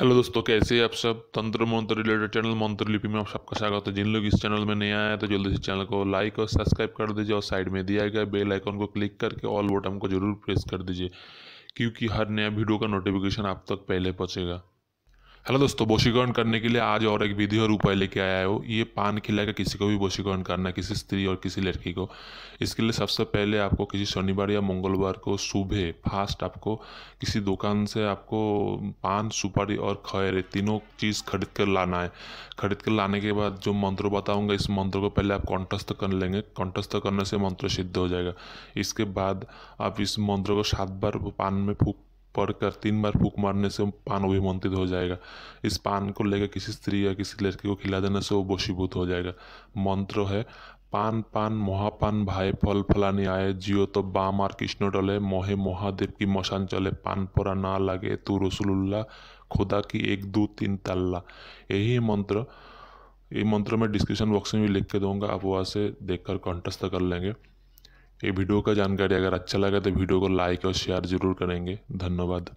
hello दोस्तों कैसे हैं आप सब तंत्र मंत्र रिलेटेड चैनल मंत्र लिपि में आप सबका स्वागत है जिन लोग इस चैनल में नया आए हैं तो जल्दी से चैनल को लाइक और सब्सक्राइब कर दीजिए और साइड में दिया गया बेल आइकन को क्लिक करके ऑल बटन को जरूर प्रेस कर दीजिए क्योंकि हर नया वीडियो का नोटिफिकेशन आप तक पहले पहुँचेगा हेलो दोस्तों वोशीकरण करने के लिए आज और एक विधि और उपाय लेके आया हो ये पान खिलाकर किसी को भी वोशीकरण करना किसी स्त्री और किसी लड़की को इसके लिए सबसे पहले आपको किसी शनिवार या मंगलवार को सुबह फास्ट आपको किसी दुकान से आपको पान सुपारी और खैर तीनों चीज़ खरीद कर लाना है खरीद कर लाने के बाद जो मंत्र बताऊँगा इस मंत्र को पहले आप कंठस्थ कर लेंगे कंठस्थ करने से मंत्र सिद्ध हो जाएगा इसके बाद आप इस मंत्र को सात बार पान में फूक पढ़कर तीन बार फूक मारने से पान अभिमंत्रित हो जाएगा इस पान को लेकर किसी स्त्री या किसी लड़की को खिला देने से वो वशीभूत हो जाएगा मंत्र है पान पान महापान भाई फल फलानी आए जियो तो बाम और कृष्ण डले मोहे महादेव की मशान चले पान पोरा ना लगे तू रसुल्ला खुदा की एक दो तीन तल्ला यही मंत्र ये मंत्र मैं डिस्क्रिप्शन बॉक्स में भी लिख के दूंगा आप वहाँ से देखकर कर कंटस्थ कर लेंगे ये वीडियो का जानकारी अगर अच्छा लगा तो वीडियो को लाइक और शेयर ज़रूर करेंगे धन्यवाद